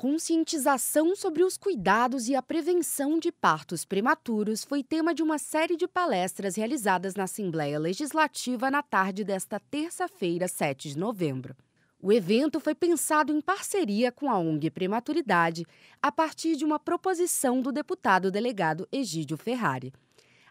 conscientização sobre os cuidados e a prevenção de partos prematuros foi tema de uma série de palestras realizadas na Assembleia Legislativa na tarde desta terça-feira, 7 de novembro. O evento foi pensado em parceria com a ONG Prematuridade, a partir de uma proposição do deputado delegado Egídio Ferrari.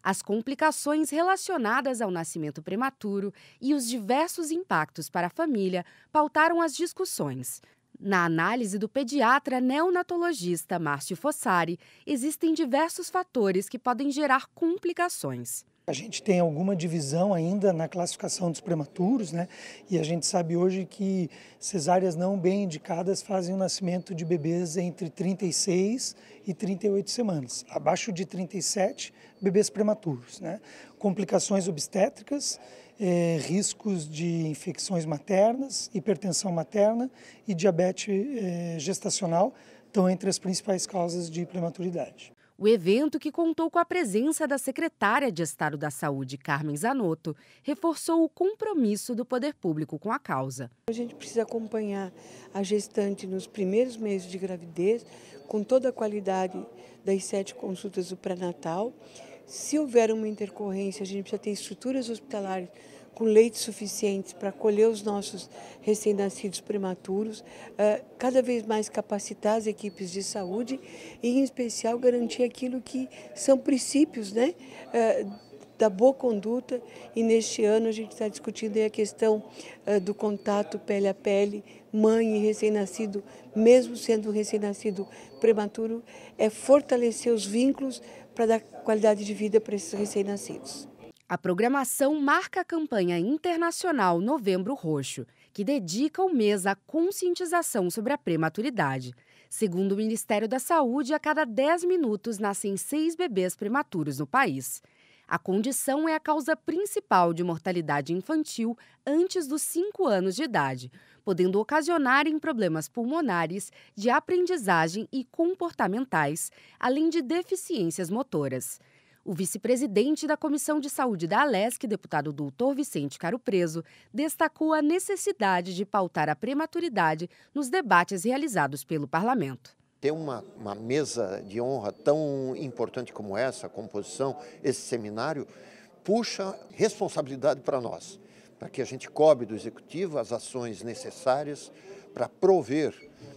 As complicações relacionadas ao nascimento prematuro e os diversos impactos para a família pautaram as discussões. Na análise do pediatra neonatologista Márcio Fossari, existem diversos fatores que podem gerar complicações. A gente tem alguma divisão ainda na classificação dos prematuros, né? E a gente sabe hoje que cesáreas não bem indicadas fazem o nascimento de bebês entre 36 e 38 semanas. Abaixo de 37, bebês prematuros, né? Complicações obstétricas, eh, riscos de infecções maternas, hipertensão materna e diabetes eh, gestacional estão entre as principais causas de prematuridade. O evento, que contou com a presença da secretária de Estado da Saúde, Carmen Zanotto, reforçou o compromisso do poder público com a causa. A gente precisa acompanhar a gestante nos primeiros meses de gravidez, com toda a qualidade das sete consultas do pré-natal. Se houver uma intercorrência, a gente precisa ter estruturas hospitalares com leite suficiente para acolher os nossos recém-nascidos prematuros, ah, cada vez mais capacitar as equipes de saúde e, em especial, garantir aquilo que são princípios, né? Ah, da boa conduta e neste ano a gente está discutindo a questão ah, do contato pele a pele, mãe e recém-nascido, mesmo sendo um recém-nascido prematuro, é fortalecer os vínculos para dar qualidade de vida para esses recém-nascidos. A programação marca a campanha internacional Novembro Roxo, que dedica o mês à conscientização sobre a prematuridade. Segundo o Ministério da Saúde, a cada 10 minutos nascem seis bebês prematuros no país. A condição é a causa principal de mortalidade infantil antes dos 5 anos de idade, podendo ocasionar em problemas pulmonares, de aprendizagem e comportamentais, além de deficiências motoras. O vice-presidente da Comissão de Saúde da Alesc, deputado doutor Vicente Caro Preso, destacou a necessidade de pautar a prematuridade nos debates realizados pelo parlamento ter uma, uma, mesa de honra tão importante como essa, a composição, esse seminário, puxa responsabilidade para nós, para que a gente cobre do executivo as ações necessárias para prover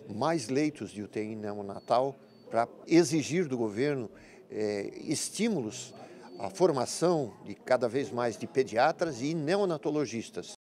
mais leitos de UTI neonatal, para exigir do governo é, estímulos à formação de cada vez mais de pediatras e neonatologistas.